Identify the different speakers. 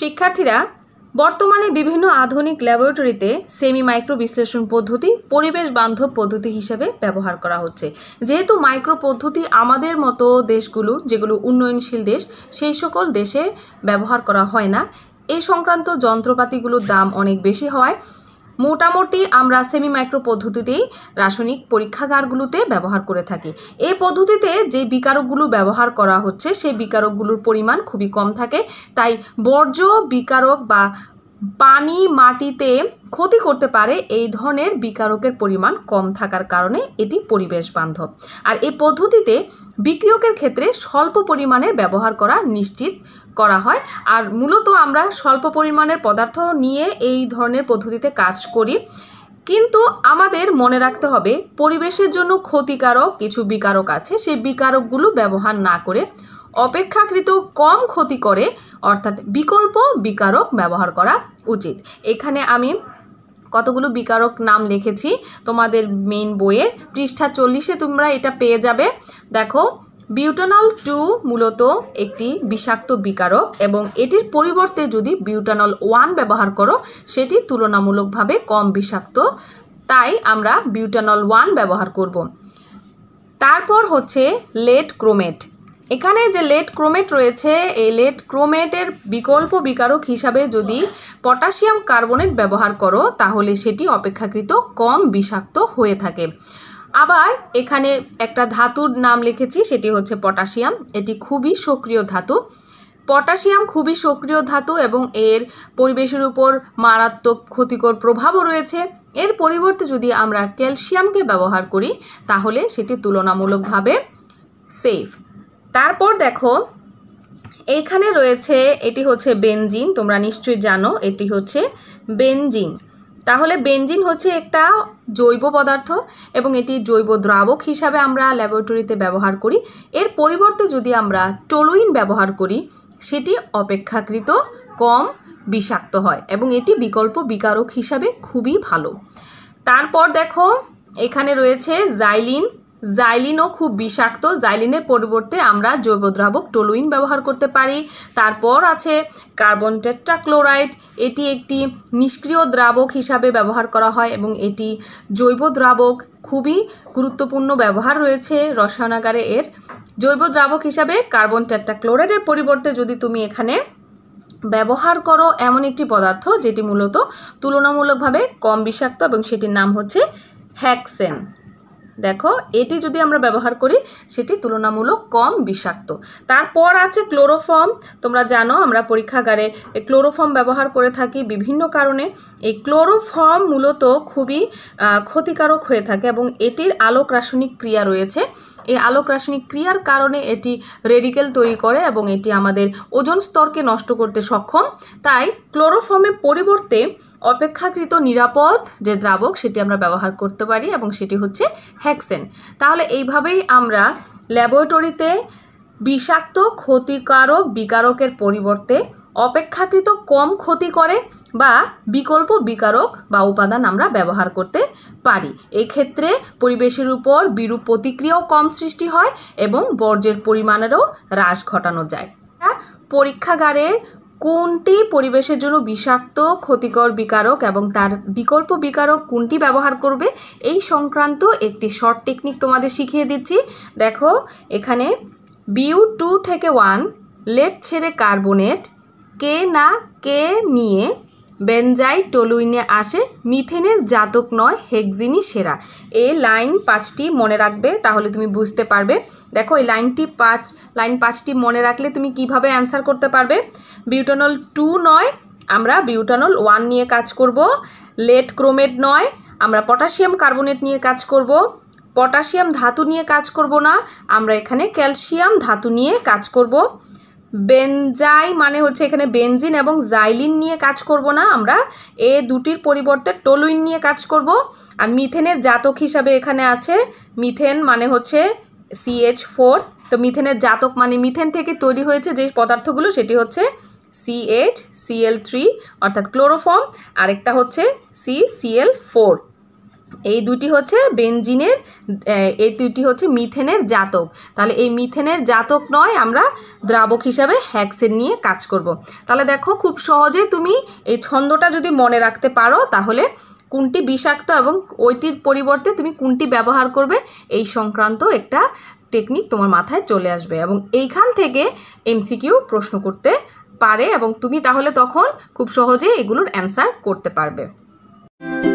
Speaker 1: শিক্ষার্থীরা বর্তমানে বিভিন্ন আধুনিক ল্যাবরেটরিতে সেমি মাইক্রো বিশ্লেষণ পদ্ধতি পরিবেশ বান্ধব পদ্ধতি হিসেবে ব্যবহার করা হচ্ছে যেহেতু মাইক্রো পদ্ধতি আমাদের মতো দেশগুলো যেগুলো উন্নয়নশীল দেশ সেই সকল দেশে ব্যবহার করা হয় না এই সংক্রান্ত যন্ত্রপাতিগুলোর দাম অনেক বেশি হওয়ায় মোটামুটি আমরা সেমি মাইক্রো পদ্ধতিতেই রাসায়নিক পরীক্ষাগারগুলোতে ব্যবহার করে থাকি এই পদ্ধতিতে যে বিকারকগুলো ব্যবহার করা হচ্ছে সেই বিকারকগুলোর পরিমাণ খুবই কম থাকে তাই বর্জ্য বিকারক বা পানি মাটিতে ক্ষতি করতে পারে এই ধরনের বিকারকের পরিমাণ কম থাকার কারণে এটি পরিবেশ বান্ধব আর এই পদ্ধতিতে বিক্রিয়কের ক্ষেত্রে স্বল্প পরিমাণের ব্যবহার করা নিশ্চিত করা হয় আর মূলত আমরা স্বল্প পরিমাণের পদার্থ নিয়ে এই ধরনের পদ্ধতিতে কাজ করি কিন্তু আমাদের মনে রাখতে হবে পরিবেশের জন্য ক্ষতিকারক কিছু বিকারক আছে সেই বিকারকগুলো ব্যবহার না করে অপেক্ষাকৃত কম ক্ষতি করে অর্থাৎ বিকল্প বিকারক ব্যবহার করা উচিত এখানে আমি কতগুলো বিকারক নাম লিখেছি তোমাদের মেইন বইয়ের পৃষ্ঠা চল্লিশে তোমরা এটা পেয়ে যাবে দেখো বিউটানল টু মূলত একটি বিষাক্ত বিকারক এবং এটির পরিবর্তে যদি বিউটানল ওয়ান ব্যবহার করো সেটি তুলনামূলকভাবে কম বিষাক্ত তাই আমরা বিউটানল ওয়ান ব্যবহার করব তারপর হচ্ছে লেট ক্রোমেট এখানে যে লেট ক্রোমেট রয়েছে এই লেট ক্রোমেটের বিকল্প বিকারক হিসাবে যদি পটাশিয়াম কার্বনেট ব্যবহার করো তাহলে সেটি অপেক্ষাকৃত কম বিষাক্ত হয়ে থাকে আবার এখানে একটা ধাতুর নাম লিখেছি সেটি হচ্ছে পটাশিয়াম এটি খুবই সক্রিয় ধাতু পটাশিয়াম খুবই সক্রিয় ধাতু এবং এর পরিবেশের উপর মারাত্মক ক্ষতিকর প্রভাবও রয়েছে এর পরিবর্তে যদি আমরা ক্যালসিয়ামকে ব্যবহার করি তাহলে সেটি তুলনামূলকভাবে সেফ তারপর দেখো এখানে রয়েছে এটি হচ্ছে বেনজিন তোমরা নিশ্চয়ই জানো এটি হচ্ছে বেনজিন তাহলে বেঞ্জিন হচ্ছে একটা জৈব পদার্থ এবং এটি জৈব দ্রাবক হিসাবে আমরা ল্যাবরেটরিতে ব্যবহার করি এর পরিবর্তে যদি আমরা টোলুইন ব্যবহার করি সেটি অপেক্ষাকৃত কম বিষাক্ত হয় এবং এটি বিকল্প বিকারক হিসাবে খুবই ভালো তারপর দেখো এখানে রয়েছে জাইলিন জাইলিনও খুব বিষাক্ত জাইলিনের পরিবর্তে আমরা জৈব দ্রাবক টোলুইন ব্যবহার করতে পারি তারপর আছে কার্বন টেট্রাক্লোরাইড এটি একটি নিষ্ক্রিয় দ্রাবক হিসাবে ব্যবহার করা হয় এবং এটি জৈব দ্রাবক খুবই গুরুত্বপূর্ণ ব্যবহার রয়েছে রসায়নাগারে এর জৈব দ্রাবক হিসাবে কার্বন টেট্রাক্লোরাইডের পরিবর্তে যদি তুমি এখানে ব্যবহার করো এমন একটি পদার্থ যেটি মূলত তুলনামূলকভাবে কম বিষাক্ত এবং সেটির নাম হচ্ছে হ্যাক্সেন দেখো এটি যদি আমরা ব্যবহার করি সেটি তুলনামূলক কম বিষাক্ত তারপর আছে ক্লোরোফর্ম তোমরা জানো আমরা পরীক্ষাগারে ক্লোরোফর্ম ব্যবহার করে থাকি বিভিন্ন কারণে এই ক্লোরোফর্ম মূলত খুবই ক্ষতিকারক হয়ে থাকে এবং এটির আলোক রাসায়নিক ক্রিয়া রয়েছে এই আলোক রাসায়নিক ক্রিয়ার কারণে এটি রেডিকেল তৈরি করে এবং এটি আমাদের ওজন স্তরকে নষ্ট করতে সক্ষম তাই ক্লোরোফর্মের পরিবর্তে অপেক্ষাকৃত নিরাপদ যে দ্রাবক সেটি আমরা ব্যবহার করতে পারি এবং সেটি হচ্ছে হ্যাক্সেন তাহলে এইভাবেই আমরা ল্যাবরেটরিতে বিষাক্ত ক্ষতিকারক বিকারকের পরিবর্তে অপেক্ষাকৃত কম ক্ষতি করে বা বিকল্প বিকারক বা উপাদান আমরা ব্যবহার করতে পারি এক্ষেত্রে পরিবেশের উপর বিরূপ প্রতিক্রিয়াও কম সৃষ্টি হয় এবং বর্জ্যের পরিমাণেরও হ্রাস ঘটানো যায় পরীক্ষাগারে কোনটি পরিবেশের জন্য বিষাক্ত ক্ষতিকর বিকারক এবং তার বিকল্প বিকারক কোনটি ব্যবহার করবে এই সংক্রান্ত একটি শর্ট টেকনিক তোমাদের শিখিয়ে দিচ্ছি দেখো এখানে বিউ টু থেকে ওয়ান লেট ছেড়ে কার্বোনেট কে না কে নিয়ে বেনজাই টলুইনে আসে মিথেনের জাতক নয় হেক্সিনই সেরা এই লাইন পাঁচটি মনে রাখবে তাহলে তুমি বুঝতে পারবে দেখো এই লাইনটি পাঁচ লাইন পাঁচটি মনে রাখলে তুমি কিভাবে অ্যান্সার করতে পারবে বিউটানল টু নয় আমরা বিউটানল ওয়ান নিয়ে কাজ করব লেট ক্রোমেট নয় আমরা পটাশিয়াম কার্বোনেট নিয়ে কাজ করব পটাশিয়াম ধাতু নিয়ে কাজ করব না আমরা এখানে ক্যালসিয়াম ধাতু নিয়ে কাজ করব বেনজাই মানে হচ্ছে এখানে বেনজিন এবং জাইলিন নিয়ে কাজ করব না আমরা এ দুটির পরিবর্তে টোলুইন নিয়ে কাজ করব আর মিথেনের জাতক হিসাবে এখানে আছে মিথেন মানে হচ্ছে সিএইচ ফোর তো মিথেনের জাতক মানে মিথেন থেকে তৈরি হয়েছে যে পদার্থগুলো সেটি হচ্ছে সিএইচ সিএল থ্রি অর্থাৎ ক্লোরোফর্ম আরেকটা হচ্ছে সি সিএল ফোর এই দুটি হচ্ছে বেঞ্জিনের এই দুটি হচ্ছে মিথেনের জাতক তাহলে এই মিথেনের জাতক নয় আমরা দ্রাবক হিসাবে হ্যাক্সেন নিয়ে কাজ করব। তাহলে দেখো খুব সহজেই তুমি এই ছন্দটা যদি মনে রাখতে পারো তাহলে কোনটি বিষাক্ত এবং ওইটির পরিবর্তে তুমি কোনটি ব্যবহার করবে এই সংক্রান্ত একটা টেকনিক তোমার মাথায় চলে আসবে এবং এইখান থেকে এমসিকিউ প্রশ্ন করতে পারে এবং তুমি তাহলে তখন খুব সহজে এগুলোর অ্যান্সার করতে পারবে